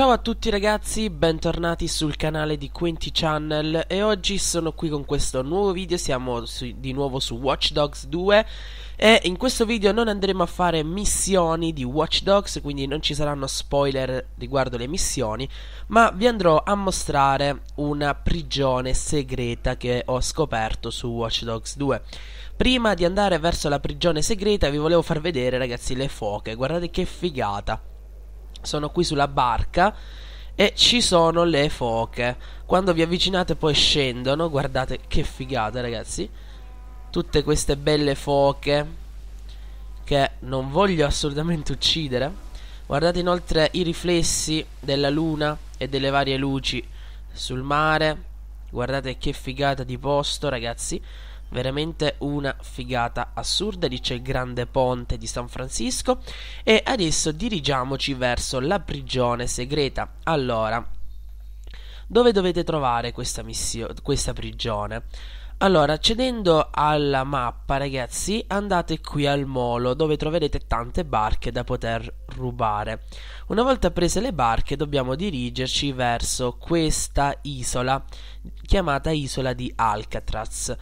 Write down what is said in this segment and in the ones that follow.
Ciao a tutti ragazzi, bentornati sul canale di Quinty Channel e oggi sono qui con questo nuovo video, siamo su, di nuovo su Watch Dogs 2 e in questo video non andremo a fare missioni di Watch Dogs, quindi non ci saranno spoiler riguardo le missioni, ma vi andrò a mostrare una prigione segreta che ho scoperto su Watch Dogs 2. Prima di andare verso la prigione segreta vi volevo far vedere ragazzi le foche, guardate che figata sono qui sulla barca e ci sono le foche. Quando vi avvicinate poi scendono, guardate che figata ragazzi. Tutte queste belle foche che non voglio assolutamente uccidere. Guardate inoltre i riflessi della luna e delle varie luci sul mare. Guardate che figata di posto, ragazzi veramente una figata assurda, lì c'è il grande ponte di San Francisco e adesso dirigiamoci verso la prigione segreta. Allora, dove dovete trovare questa, missione, questa prigione? Allora, accedendo alla mappa, ragazzi, andate qui al molo dove troverete tante barche da poter rubare. Una volta prese le barche, dobbiamo dirigerci verso questa isola chiamata Isola di Alcatraz.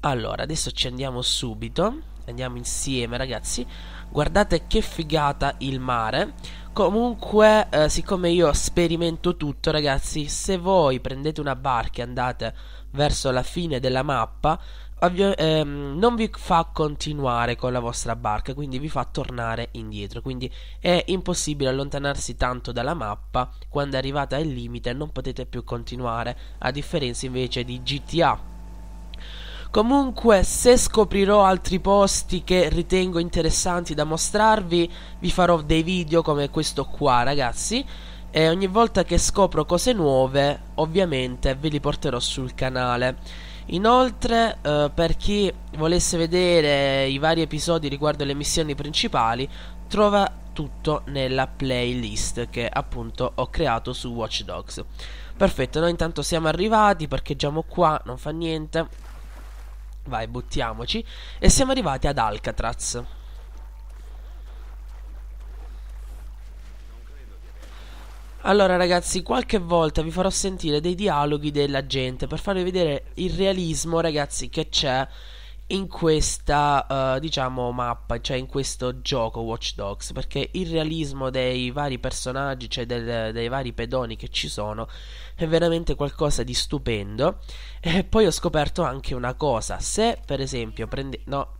Allora, adesso ci andiamo subito. Andiamo insieme, ragazzi. Guardate che figata il mare. Comunque, eh, siccome io sperimento tutto, ragazzi, se voi prendete una barca e andate verso la fine della mappa, ehm, non vi fa continuare con la vostra barca, quindi vi fa tornare indietro. Quindi è impossibile allontanarsi tanto dalla mappa. Quando arrivate al limite non potete più continuare, a differenza invece di GTA Comunque, se scoprirò altri posti che ritengo interessanti da mostrarvi, vi farò dei video come questo qua, ragazzi. E ogni volta che scopro cose nuove, ovviamente ve li porterò sul canale. Inoltre, eh, per chi volesse vedere i vari episodi riguardo le missioni principali, trova tutto nella playlist che appunto ho creato su Watch Dogs. Perfetto, noi intanto siamo arrivati, parcheggiamo qua, non fa niente. Vai, buttiamoci. E siamo arrivati ad Alcatraz. Allora ragazzi, qualche volta vi farò sentire dei dialoghi della gente per farvi vedere il realismo, ragazzi, che c'è in questa uh, diciamo mappa, cioè in questo gioco Watch Dogs, perché il realismo dei vari personaggi, cioè del, dei vari pedoni che ci sono, è veramente qualcosa di stupendo. E poi ho scoperto anche una cosa, se per esempio prende no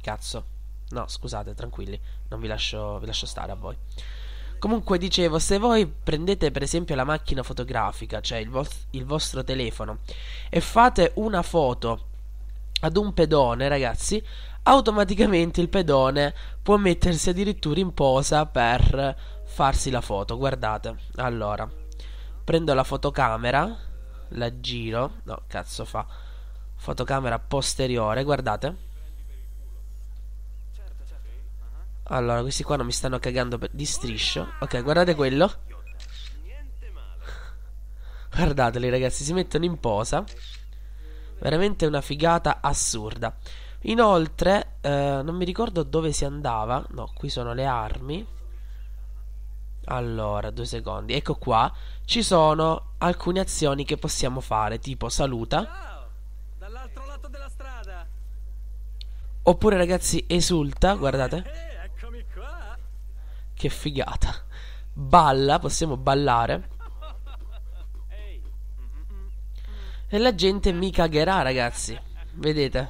cazzo. No, scusate, tranquilli, non vi lascio, vi lascio stare a voi. Comunque dicevo, se voi prendete per esempio la macchina fotografica, cioè il, vo- il vostro telefono, e fate una foto ad un pedone, ragazzi, automaticamente il pedone può mettersi addirittura in posa per farsi la foto. Guardate, allora, prendo la fotocamera, la giro, no, cazzo fa, fotocamera posteriore, guardate. Allora, questi qua non mi stanno cagando di striscio. Ok, guardate quello. Guardateli, ragazzi, si mettono in posa veramente una figata assurda. Inoltre, eh, non mi ricordo dove si andava. No, qui sono le armi. Allora, due secondi. Ecco qua. Ci sono alcune azioni che possiamo fare, tipo saluta. Oppure, ragazzi, esulta, guardate. Eh, eh, che figata. Balla, possiamo ballare. E la gente mi cagherà, ragazzi. Vedete?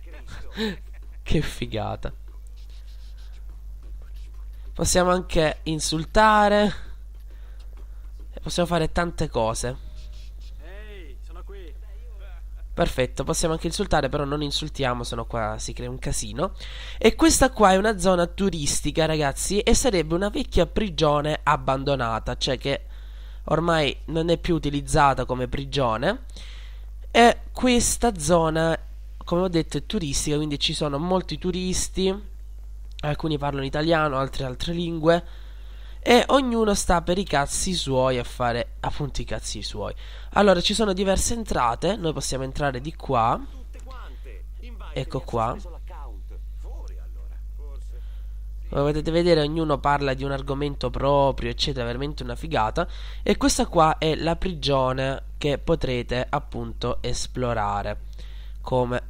che figata. Possiamo anche insultare. Possiamo fare tante cose. Perfetto, possiamo anche insultare, però non insultiamo, sennò qua si crea un casino. E questa qua è una zona turistica, ragazzi, e sarebbe una vecchia prigione abbandonata, cioè che ormai non è più utilizzata come prigione e questa zona come ho detto è turistica quindi ci sono molti turisti alcuni parlano italiano altri altre lingue e ognuno sta per i cazzi suoi a fare appunto i cazzi suoi allora ci sono diverse entrate noi possiamo entrare di qua ecco qua come potete vedere ognuno parla di un argomento proprio eccetera veramente una figata e questa qua è la prigione che potrete appunto esplorare come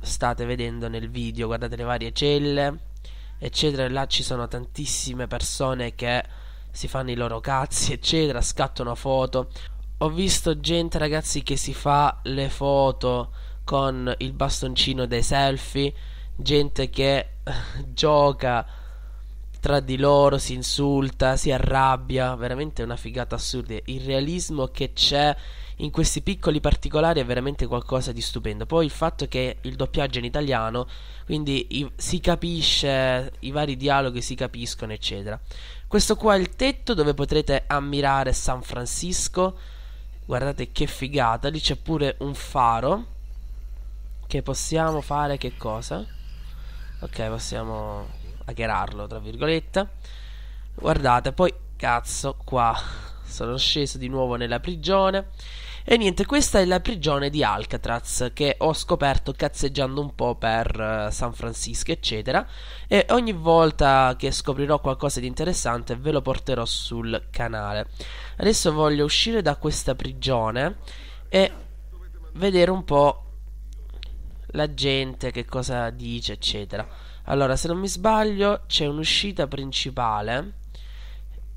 state vedendo nel video guardate le varie celle eccetera là ci sono tantissime persone che si fanno i loro cazzi eccetera scattano foto ho visto gente ragazzi che si fa le foto con il bastoncino dei selfie gente che gioca tra di loro si insulta, si arrabbia, veramente una figata assurda. Il realismo che c'è in questi piccoli particolari è veramente qualcosa di stupendo. Poi il fatto che il doppiaggio è in italiano, quindi i, si capisce, i vari dialoghi si capiscono, eccetera. Questo qua è il tetto dove potrete ammirare San Francisco. Guardate che figata, lì c'è pure un faro che possiamo fare che cosa? Ok, possiamo hackerarlo, tra virgolette. Guardate, poi, cazzo, qua sono sceso di nuovo nella prigione. E niente, questa è la prigione di Alcatraz che ho scoperto cazzeggiando un po' per uh, San Francisco, eccetera. E ogni volta che scoprirò qualcosa di interessante ve lo porterò sul canale. Adesso voglio uscire da questa prigione e vedere un po' la gente che cosa dice, eccetera. Allora, se non mi sbaglio, c'è un'uscita principale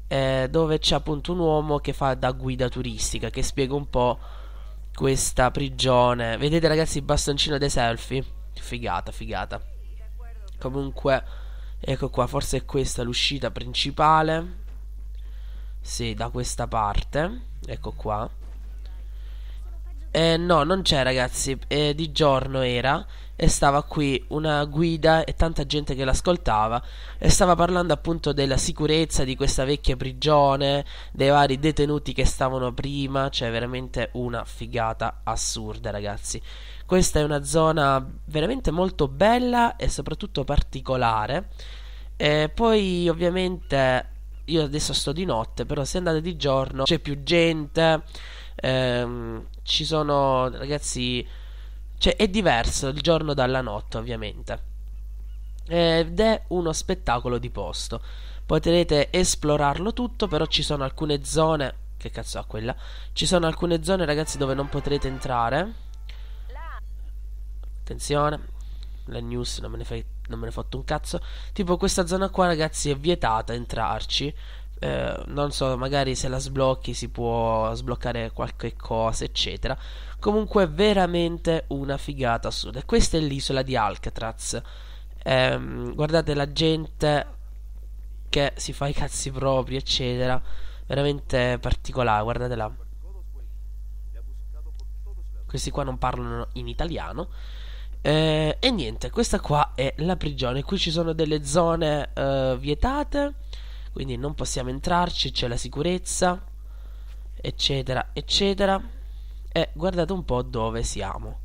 eh, dove c'è appunto un uomo che fa da guida turistica, che spiega un po' questa prigione. Vedete ragazzi il bastoncino dei selfie? Figata, figata. Comunque, ecco qua, forse è questa l'uscita principale. Sì, da questa parte. Ecco qua. Eh, no, non c'è ragazzi, eh, di giorno era e stava qui una guida e tanta gente che l'ascoltava e stava parlando appunto della sicurezza di questa vecchia prigione, dei vari detenuti che stavano prima, cioè veramente una figata assurda ragazzi. Questa è una zona veramente molto bella e soprattutto particolare. E poi ovviamente io adesso sto di notte, però se andate di giorno c'è più gente ehm, ci sono ragazzi, cioè è diverso il giorno dalla notte ovviamente ed è uno spettacolo di posto. Potrete esplorarlo tutto, però ci sono alcune zone. Che cazzo ha quella? Ci sono alcune zone, ragazzi, dove non potrete entrare. Attenzione, la news non me ne, fai, non me ne fatto un cazzo. Tipo questa zona qua, ragazzi, è vietata entrarci. Eh, non so, magari se la sblocchi si può sbloccare qualche cosa, eccetera. Comunque veramente una figata assurda. E questa è l'isola di Alcatraz. Ehm, guardate la gente che si fa i cazzi propri, eccetera. Veramente particolare, guardate là. Questi qua non parlano in italiano. Eh, e niente, questa qua è la prigione. Qui ci sono delle zone eh, vietate quindi non possiamo entrarci, c'è la sicurezza, eccetera, eccetera. E guardate un po' dove siamo.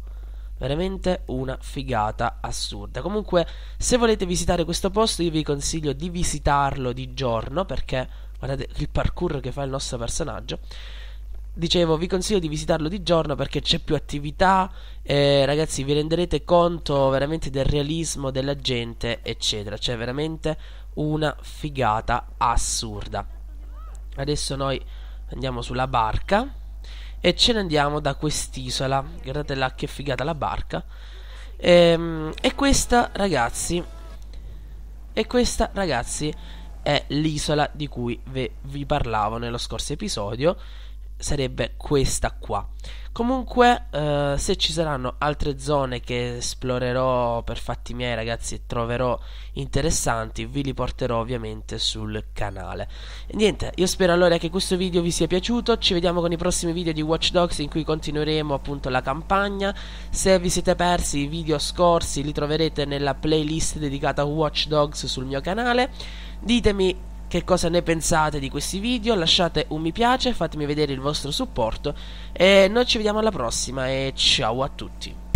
Veramente una figata assurda. Comunque, se volete visitare questo posto, io vi consiglio di visitarlo di giorno perché guardate il parkour che fa il nostro personaggio. Dicevo, vi consiglio di visitarlo di giorno perché c'è più attività. Eh, ragazzi, vi renderete conto veramente del realismo della gente, eccetera. Cioè, veramente una figata assurda. Adesso noi andiamo sulla barca e ce ne andiamo da quest'isola. Guardate là che figata la barca. E, ehm, e questa, ragazzi, e questa, ragazzi, è l'isola di cui vi parlavo nello scorso episodio sarebbe questa qua. Comunque, eh, se ci saranno altre zone che esplorerò per fatti miei, ragazzi, e troverò interessanti, vi li porterò ovviamente sul canale. E niente, io spero allora che questo video vi sia piaciuto. Ci vediamo con i prossimi video di Watch Dogs in cui continueremo appunto la campagna. Se vi siete persi i video scorsi, li troverete nella playlist dedicata a Watch Dogs sul mio canale. Ditemi che cosa ne pensate di questi video, lasciate un mi piace, fatemi vedere il vostro supporto e noi ci vediamo alla prossima e ciao a tutti.